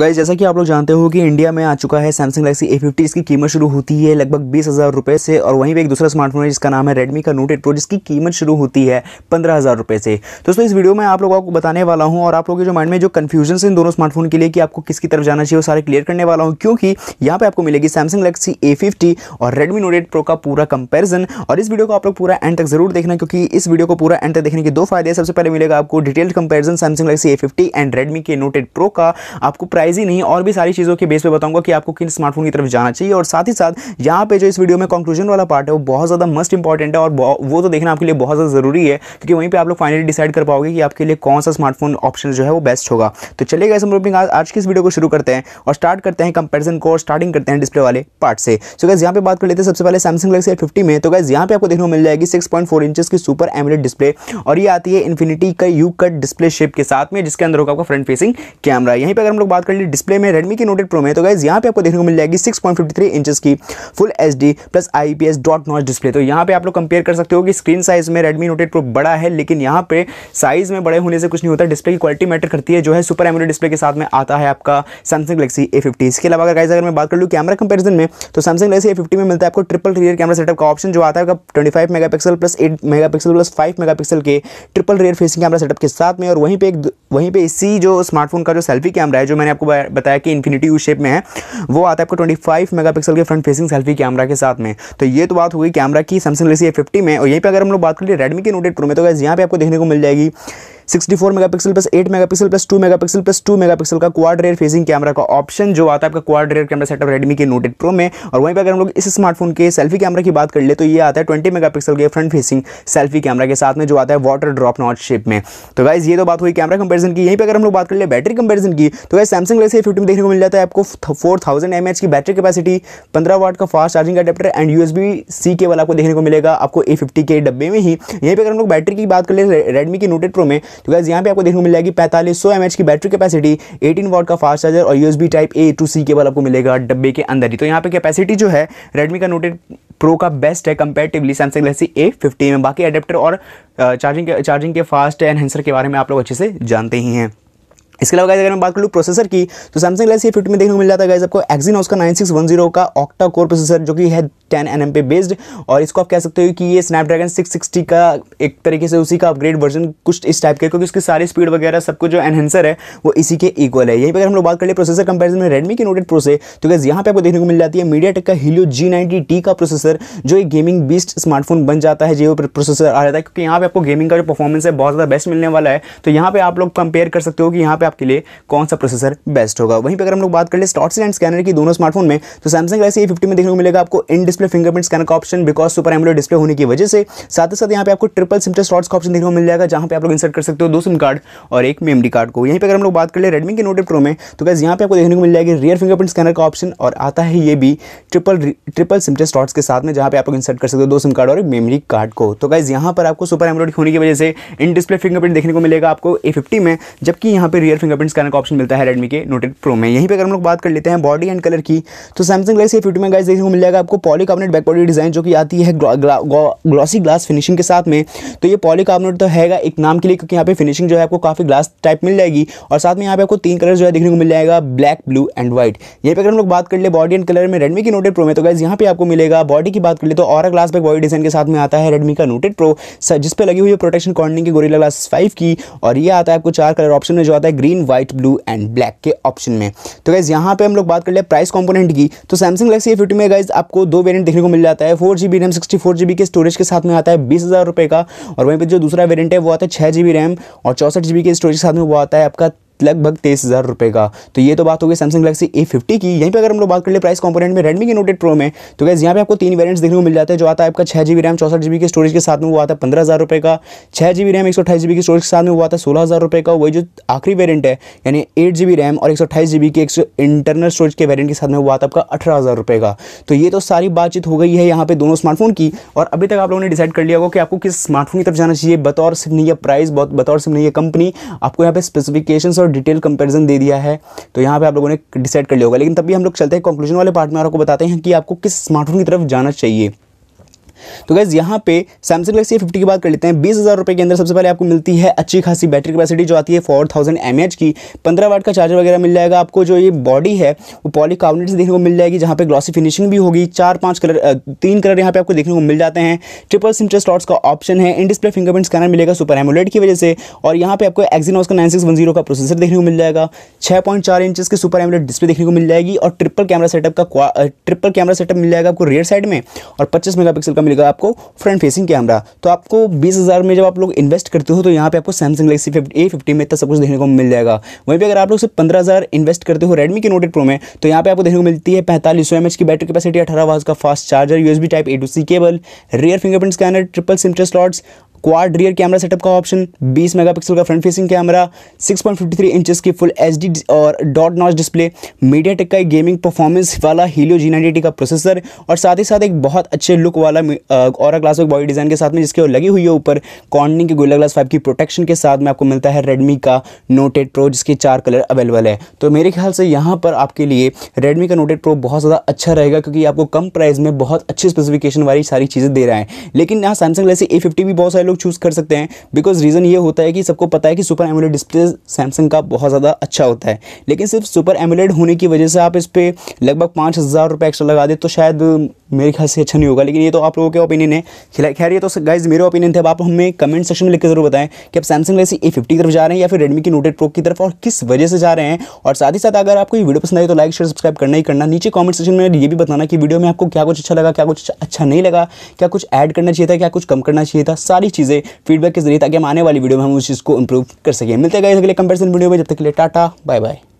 guys तो जैसा कि आप लोग जानते हो कि इंडिया में आ चुका है सैमसंग गलेक्सी ए फिफ्टी इसकी कीमत शुरू होती है लगभग बीस हज़ार रुपये से और वहीं पे एक दूसरा स्मार्टफोन है जिसका नाम है रेडमी का नोट एट प्रो जिसकी कीमत शुरू होती है पंद्रह हज़ार रुपये से दोस्तों इस वीडियो में आप लोगों को बताने वाला हूँ और आप लोगों के जो माइंड में जो कन्फ्यूजन है इन दोनों स्मार्टफोन के लिए कि आपको किसकी तरफ जाना चाहिए वो सारे क्लियर करने वाला हूँ क्योंकि यहाँ पर आपको मिलेगी सैमसंग गलेक्सी ए फिफ्टी और रेडमी नोट एट प्रो का पूरा कंपेरिजन और इस वीडियो को आप लोग पूरा एंड तक जरूर देखना क्योंकि इस वीडियो को पूरा एंड तक देखने के दो फायदे सबसे पहले मिलेगा आपको detailed comparison Samsung Galaxy A fifty and Redmi के नोट एट प्रो का आपको प्राइस प्राइस ही नहीं और भी सारी चीज़ों के बेस पे बताऊंगा कि आपको किन स्मार्टफोन की तरफ जाना चाहिए और साथ ही साथ यहाँ पे जो इस वीडियो में कंक्लूजन वाला पार्ट है वो बहुत ज़्यादा मस्ट इंपॉर्टेंट है और वो तो देखना आपके लिए बहुत ज़्यादा ज़रूरी है क्योंकि वहीं पर आप लोग फाइनली डिसाइड कर पाओगे कि आपके लिए कौन सा स्मार्टफोन ऑप्शन जो है वो बेस्ट होगा तो चलिए गए आज, आज की इस वीडियो को शुरू करते हैं और स्टार्ट करते हैं कंपेरिजन को स्टार्टिंग करते हैं डिस्प्ले वाले पार्ट से तो गैस यहाँ पे बात कर लेते हैं सबसे पहले सैमसंग गलेक्सी फिफ्टी में तो गैस यहाँ पे आपको देखने को मिल जाएगी सिक्स पॉइंट फोर की सुपर एमलेट डिस्प्ले और ये आती है इन्फिनिटी का यू कट डिस्प्ले शेप के साथ में जिसके अंदर होगा आपका फ्रंट फेसिंग कैमरा यहीं पर अगर हम लोग बात कर प्राइमरली डिस्प्ले में रेडमी की नोटेड प्रो में तो गाइज यहाँ पे आपको देखने को मिल जाएगी सिक्स पॉइंट की full H plus I dot notch display तो यहाँ पे आप लोग कंपेयर कर सकते हो कि स्क्रीन साइज में रेडमी नोटेड प्रो बड़ा है लेकिन यहाँ पे साइज में बड़े होने से कुछ नहीं होता डिस्प्ले की क्वालिटी मैटर करती है जो है सुपर एमोलेड डिस्प्ले के साथ में आता है आपका सैमसंग गलेक्सी ए इसके अलावा अगर गाइज अगर मैं बात कर लूँ कैमरा कंपेरिजन में तो सैमसंग गलेक्सी ए में मिलता है आपको ट्रिपल रियर कैमरा सेटअप का ऑप्शन जो आता है twenty five mega pixel plus eight mega pixel plus five mega pixel के triple rear facing camera setup के साथ में और वहीं पर वहीं पर इसी जो स्मार्टफोन का जो सेल्फी कैमरा है जो मैंने आपको बताया कि इन्फिनिटी यू शेप में है वो आता है आपको ट्वेंटी फाइव मेगापिक्सल के फ्रंट फेसिंग सेल्फी कैमरा के साथ में तो ये तो बात हुई कैमरा की सैमसंग ए फिफ्टी में और यहीं पर अगर हम लोग बात करें रेडमी के नोटेड प्रो में तो यहाँ पे आपको देखने को मिल जाएगी sixty four mega pixel plus eight mega pixel plus two mega pixel plus two mega pixel का क्वाड रेयर फेसिंग कैमरा का ऑप्शन जो आता है आपका quad rear camera setup Redmi के नोट एट प्रो में और वहीं पर अगर हम लोग इस स्मार्टफोन के सेल्फी कैमरा की बात कर ले तो ये आता है ट्वेंटी मेगा के फ्रंट फेसिंग सेल्फी कैमरा के साथ में जो आता है वाटर ड्रॉप नॉट शेप में तो गाइज ये तो बात हुई कैमरा कंपेरिजन की यहीं पर अगर हम लोग बात कर ले बैटरी कंपेरिजन की तो गाइज सैमसंग गैलेक्सी फिफ्टी में देखने को मिल जाता है आपको फोर थाउजेंड एम एच की बैटरी कैपेसिटी पंद्रह वाट का fast charging adapter and U S B C cable आपको देखने को मिलेगा आपको ए फिफ्टी के डब्बे में ही यहीं पर अगर हम लोग बैटरी की बात कर ले रेडमी के नोटेड प्रो में तो गैस यहाँ पे आपको देखने को मिल जाएगी पैंतालीस सौ की बैटरी कैपेसिटी एटीन वॉट का फास्ट चार्जर और USB type A to C cable आपको मिलेगा डब्बे के अंदर ही तो यहाँ पे कैपेसिटी जो है रेडमी का नोटेड प्रो का बेस्ट है comparatively Samsung Galaxy A fifty में बाकी अडेप्टर और चार्जिंग के चार्जिंग के फास्ट एनहेंसर के बारे में आप लोग अच्छे से जानते ही हैं इसके अलावा अगर मैं बात करूँ प्रोसेसर की तो सैमसंग गैलेक्सी फिफ्टी में देखने को मिल जाता है गाइज आपको एक्जीनोस का 9610 का ऑक्टा कोर प्रोसेसर जो कि है 10 एन पे बेस्ड और इसको आप कह सकते हो कि ये स्नैपड्रैगन 660 का एक तरीके से उसी का अपग्रेड वर्जन कुछ इस टाइप का क्योंकि उसकी सारी स्पीड वगैरह सबको जो एनहेंसर है वो इसी के इक्वल है यहीं पर हम लोग बात कर ले प्रोसेसर कंपेरिजन में रेडमी के नोटेड प्रो से तो गैस यहाँ पर आपको देखने को मिल जाती है मीडिया का हिलो जी नाइनटी का प्रोसेसर जो एक गेमिंग बेस्ड स्मार्टफोन बन जाता है जो प्रोसेसर आ जाता है क्योंकि यहाँ पर आपको गेमिंग का जो परफॉर्मेंस है बहुत ज़्यादा बेस्ट मिलने वाला है तो यहाँ पर आप लोग कंपेयर कर सकते हो कि यहाँ पर आपके लिए कौन सा प्रोसेसर बेस्ट होगा वहीं पर अगर हम लोग बात कर ले स्टॉट एंड स्कैनर की दोनों स्मार्टफोन में तो सैमसंग गैलेक्सी ए फिफ्टी में देखने को मिलेगा आपको इन डिस्प्ले फिंगरप्रिंट स्कैनर का option because super AMOLED display होने की वजह से साथ ही साथ यहाँ पे आपको ट्रिपल सिम स्टॉट्स का ऑप्शन देखने को मिल जाएगा जहाँ पे आप लोग इंसर्ट कर सकते हो दो सिम कार्ड और एक मेमडी कार्ड को यहीं पर अगर हम लोग बात कर ले रेडमी के नोट प्रो में तो कैसे यहाँ पे आपको देखने को मिल जाएगी रियर फिंगरप्रिंट स्कैनर का ऑप्शन और आता है ये भी ट्रिपल ट्रिपल सिम स्टॉट्स के साथ में जहाँ पे आप लोग इंसर्ट कर सकते हो दो सिम कार्ड और एक मेमरी कार्ड को तो कैसे यहाँ पर आपको सुपर एमलोड होने की वजह से इन डिस्प्ले फिंगरप्रिंट देखने को मिलेगा आपको ए फिफ्टी में जबकि यहाँ पर रियर रियर फिंगरप्रिंट स्कैनर का ऑप्शन मिलता है रेडमी के नोटेड प्रो में यहीं पर अगर हम लोग बात कर लेते हैं बॉडी एंड कलर की तो सैमसंग गैलेक्सी फिफ्टी में गाइस देखने को मिल जाएगा आपको पॉलीकार्बोनेट बैक बॉडी डिज़ाइन जो कि आती है ग्लॉसी ग्लास फिनिशिंग के साथ में तो ये पॉली कार्बोनेट तो हैगा एक नाम के लिए क्योंकि यहाँ पे फिनिशिंग जो है आपको काफ़ी ग्लास टाइप मिल जाएगी और साथ में यहाँ पे आपको तीन कलर जो है देखने को मिल जाएगा ब्लैक ब्लू एंड व्हाइट यहीं पर अगर हम लोग बात कर ले बॉडी एंड कलर में रेडमी की नोटेड प्रो में तो गाइज यहाँ पे आपको मिलेगा बॉडी की बात कर ले तो और ग्लास बैक बॉडी डिजाइन के साथ में आता है रेडमी का नोटेड प्रो जिस पर लगी हुई है प्रोटेक्शन कॉर्निंग की गोरिल्ला ग्लास फाइव की और ये आता है आपको चार कलर ऑप्शन में जो आता है green white blue and black के ऑप्शन में तो गाइज़ यहाँ पे हम लोग बात कर ले प्राइस कॉम्पोनेंट की तो सैमसंग गलेक्सी फिफ्टी में गाइज आपको दो वेरियंट देखने को मिल जाता है four G RAM sixty four के स्टोरेज के साथ में आता है बीस हज़ार का और वहीं पर जो दूसरा वेरियंट है वो आता है छः रैम और चौसठ के स्टोरेज के साथ में वो आता है आपका लगभग तेईस हज़ार रुपये का तो ये तो बात हो गई सैमसंग गलेक्सी ए फिफ्टी की यहीं पे अगर हम लोग बात कर ले प्राइस कंपोनेंट में रेडमी के नोटेड प्रो में तो कैसे यहाँ पे आपको तीन वेरियंट्स देखने को मिल जाते हैं जो आता है आपका छः जी बी रैम चौसठ जी की स्टोरेज के साथ में वो आता है पंद्रह हज़ार रुपये का छः जी बी रैम एक सौ अठाईस जी बी की स्टोरेज के साथ में वो आता है सोलह हज़ार रुपये का वही जो आखिरी वेरियंट है यानी एट जी बी रैम और एक सौ अठाईस जी बी के एक सौ इंटरनल स्टोरेज के वेरियंट के साथ में वो आता है आपका अठारह हज़ार रुपये का तो ये तो सारी बातचीत हो गई है यहाँ पे दोनों स्मार्टफोन की और अभी तक आप लोगों ने डिसाइड कर लिया होगा कि आपको किस स्मार्टफोन की तरफ जाना चाहिए बतौर सिर्फ नहीं है प्राइस बतौर सिर्फ नहीं है कंपनी आपको यहाँ पे स्पेसिफिकेशन और और डिटेल कंपेरिजन दे दिया है तो यहाँ पे आप लोगों ने डिसाइड कर लिया होगा लेकिन तभी हम लोग चलते हैं कंक्लूजन वाले पार्ट में आपको बताते हैं कि आपको किस स्मार्टफोन की तरफ जाना चाहिए तो गैस यहाँ पे सैमसंग गलेक्सी फिफ्टी की बात कर लेते हैं बीस हज़ार रुपये के अंदर सबसे पहले आपको मिलती है अच्छी खासी बैटरी कैपेसिटी जो आती है फोर थाउजेंड एम एच की पंद्रह वाट का चार्जर वगैरह मिल जाएगा आपको जो ये बॉडी है वो पॉली कार्बोनेट देखने को मिल जाएगी जहाँ पे ग्लॉसी फिनिशिंग भी होगी चार पाँच कलर तीन कलर यहाँ पे आपको देखने को मिल जाते हैं ट्रिपल सिम स्टॉट्स का ऑप्शन है इन डिस्प्ले फिंगरप्रिंट स्कैनर मिलेगा सुपर एमुलेट की वजह से और यहाँ पे आपको एक्जीनोस का नाइन सिक्स वन जीरो का प्रोसेसर देखने को मिल जाएगा छः पॉइंट चार इंचज़ के सुपर एमुलेट डिस्प्ले देखने को मिल जाएगी और ट्रिपल कैमरा सेटअप का ट्रिपल कैमरा सेटअप मिल जाएगा आपको रियर साइड में और पच्चीस मेगापिक्सल का मिलेगा आपको फ्रंट फेसिंग कैमरा तो आपको बीस हज़ार में जब आप लोग इन्वेस्ट करते हो तो यहाँ पे आपको Samsung Galaxy fifty A fifty में इतना सब कुछ देखने को मिल जाएगा वहीं पर अगर आप लोग सिर्फ पंद्रह हज़ार इन्वेस्ट करते हो रेडमी के नोटेड प्रो में तो यहाँ पर आपको देखने को मिलती है पैंतालीस सौ की बैटरी कपैसिटी अठारह वाज का fast charger USB type A to C cable rear fingerprint scanner triple SIM tray slots quad rear camera setup का ऑप्शन 20 मेगापिक्सल का फ्रंट फेसिंग कैमरा 6.53 इंचेस की फुल एचडी और डॉट नॉच डिस्प्ले टेक का एक gaming performance वाला Helio G nine का processor और साथ ही साथ एक बहुत अच्छे लुक वाला और ग्लास बॉडी डिज़ाइन के साथ में जिसके लगी हुई है ऊपर कॉर्निंग की गोला ग्लास फाइव की प्रोटेक्शन के साथ में आपको मिलता है रेडमी का नोट एट प्रो जिसके चार कलर अवेलेबल है तो मेरे ख्याल से यहाँ पर आपके लिए रेडमी का नोट एट प्रो बहुत ज़्यादा अच्छा रहेगा क्योंकि आपको कम प्राइस में बहुत अच्छी स्पेसिफिकेशन वाली सारी चीज़ें दे रहा है लेकिन यहाँ सैमसंग ए फिफ्टी भी बहुत सारे लोग लोग चूज़ कर सकते हैं बिकॉज रीज़न ये होता है कि सबको पता है कि सुपर एमुलेट डिस्प्ले सैमसंग का बहुत ज़्यादा अच्छा होता है लेकिन सिर्फ सुपर एमुलेट होने की वजह से आप इस पर लगभग पाँच हज़ार रुपये एक्स्ट्रा लगा दें तो शायद मेरे ख्याल से अच्छा नहीं होगा लेकिन ये तो आप लोगों के ओपिनियन है खिला खैर ये तो गाइज मेरे ओपिनियन अब आप हमें कमेंट सेक्शन में लिखकर जरूर बताएं कि आप सैमसंग गलेक्सी ए फिफ्टी तरफ जा रहे हैं या फिर रेडमी की नोटेड प्रो की तरफ और किस वजह से जा रहे हैं और साथ ही साथ अगर आपको ये वीडियो पसंद आई तो लाइक शेयर सब्सक्राइब करना ही करना नीचे कॉमेंट सेक्शन में ये भी बताना कि वीडियो में आपको क्या कुछ अच्छा लगा क्या कुछ अच्छा नहीं लगा क्या कुछ ऐड करना चाहिए था क्या कुछ कम करना चाहिए था सारी चीज़ें फीडबैक के जरिए ताकि हम आने वाली वीडियो में हम उस चीज़ को इंप्रूव कर सकें मिलते गए अगले कंपेरिजन वीडियो में जब तक के लिए टाटा बाय बाय